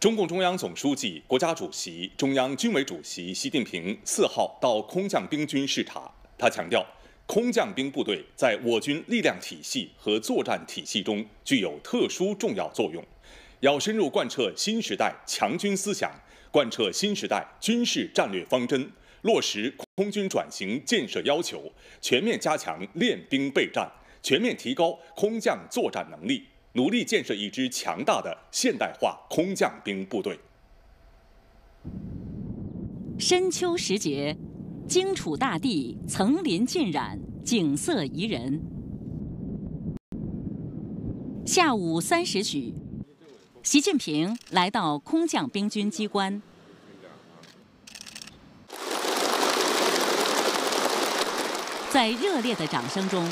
中共中央总书记、国家主席、中央军委主席习近平四号到空降兵军视察。他强调，空降兵部队在我军力量体系和作战体系中具有特殊重要作用，要深入贯彻新时代强军思想，贯彻新时代军事战略方针，落实空军转型建设要求，全面加强练兵备战，全面提高空降作战能力。努力建设一支强大的现代化空降兵部队。深秋时节，荆楚大地层林尽染，景色宜人。下午三时许，习近平来到空降兵军机关，在热烈的掌声中。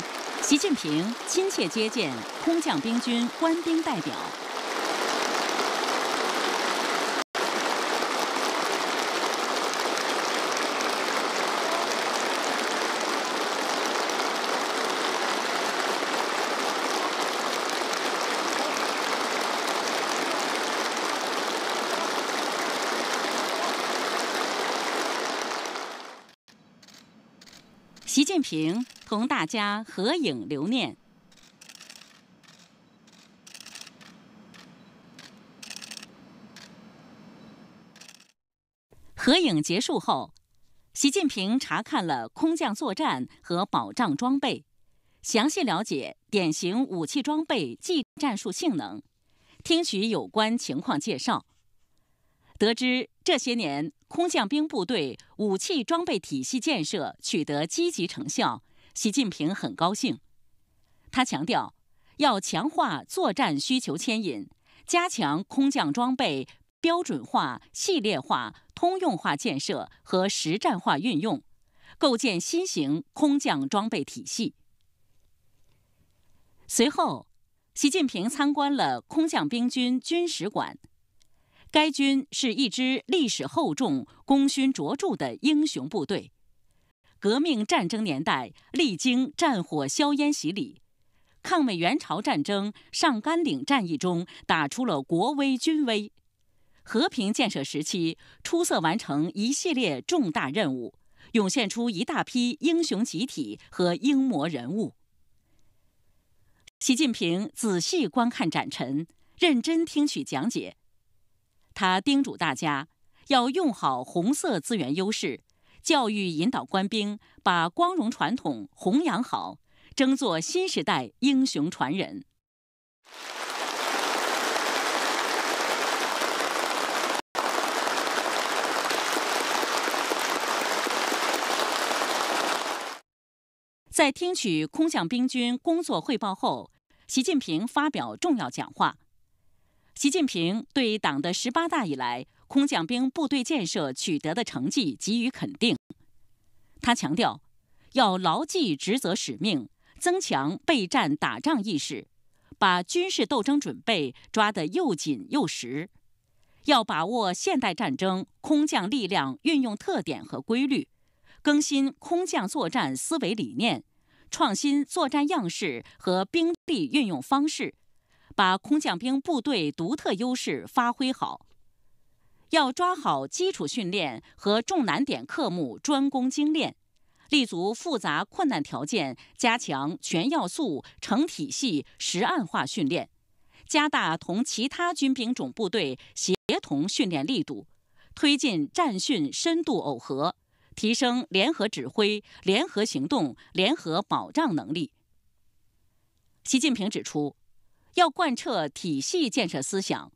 习近平亲切接见空降兵军官兵代表。习近平同大家合影留念。合影结束后，习近平查看了空降作战和保障装备，详细了解典型武器装备技战术性能，听取有关情况介绍。得知这些年空降兵部队武器装备体系建设取得积极成效，习近平很高兴。他强调，要强化作战需求牵引，加强空降装备标准化、系列化、通用化建设和实战化运用，构建新型空降装备体系。随后，习近平参观了空降兵军军史馆。该军是一支历史厚重、功勋卓著的英雄部队。革命战争年代，历经战火硝烟洗礼；抗美援朝战争上甘岭战役中，打出了国威军威；和平建设时期，出色完成一系列重大任务，涌现出一大批英雄集体和英模人物。习近平仔细观看展陈，认真听取讲解。他叮嘱大家要用好红色资源优势，教育引导官兵把光荣传统弘扬好，争做新时代英雄传人。在听取空降兵军工作汇报后，习近平发表重要讲话。习近平对党的十八大以来空降兵部队建设取得的成绩给予肯定。他强调，要牢记职责使命，增强备战打仗意识，把军事斗争准备抓得又紧又实。要把握现代战争空降力量运用特点和规律，更新空降作战思维理念，创新作战样式和兵力运用方式。把空降兵部队独特优势发挥好，要抓好基础训练和重难点科目专攻精练，立足复杂困难条件，加强全要素、成体系、实案化训练，加大同其他军兵种部队协同训练力度，推进战训深度耦合，提升联合指挥、联合行动、联合保障能力。习近平指出。要贯彻体系建设思想，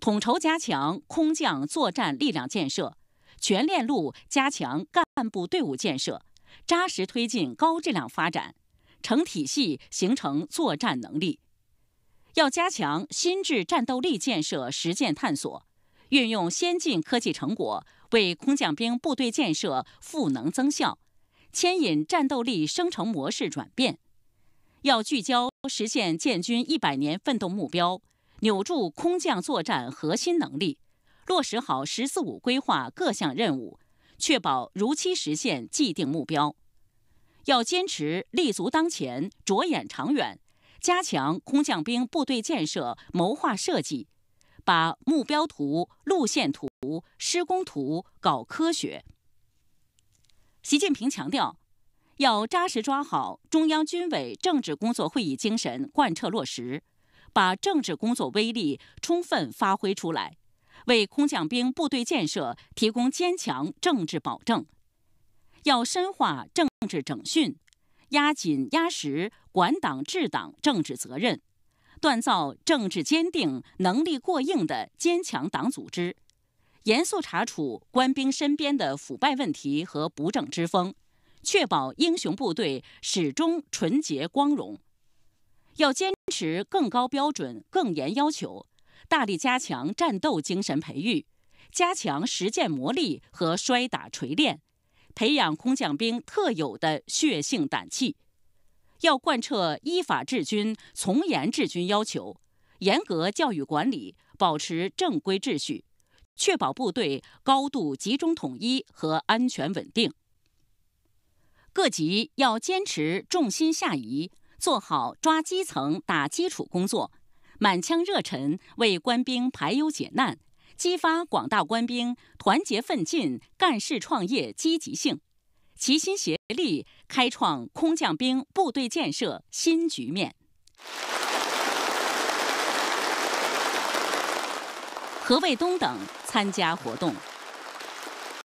统筹加强空降作战力量建设，全链路加强干部队伍建设，扎实推进高质量发展，成体系形成作战能力。要加强新质战斗力建设实践探索，运用先进科技成果为空降兵部队建设赋能增效，牵引战斗力生成模式转变。要聚焦。实现建军一百年奋斗目标，扭住空降作战核心能力，落实好“十四五”规划各项任务，确保如期实现既定目标。要坚持立足当前、着眼长远，加强空降兵部队建设谋划设计，把目标图、路线图、施工图搞科学。习近平强调。要扎实抓好中央军委政治工作会议精神贯彻落实，把政治工作威力充分发挥出来，为空降兵部队建设提供坚强政治保证。要深化政治整训，压紧压实管党治党政治责任，锻造政治坚定、能力过硬的坚强党组织，严肃查处官兵身边的腐败问题和不正之风。确保英雄部队始终纯洁光荣，要坚持更高标准、更严要求，大力加强战斗精神培育，加强实践磨砺和摔打锤炼，培养空降兵特有的血性胆气。要贯彻依法治军、从严治军要求，严格教育管理，保持正规秩序，确保部队高度集中统一和安全稳定。各级要坚持重心下移，做好抓基层、打基础工作，满腔热忱为官兵排忧解难，激发广大官兵团结奋进、干事创业积极性，齐心协力开创空降兵部队建设新局面。何卫东等参加活动。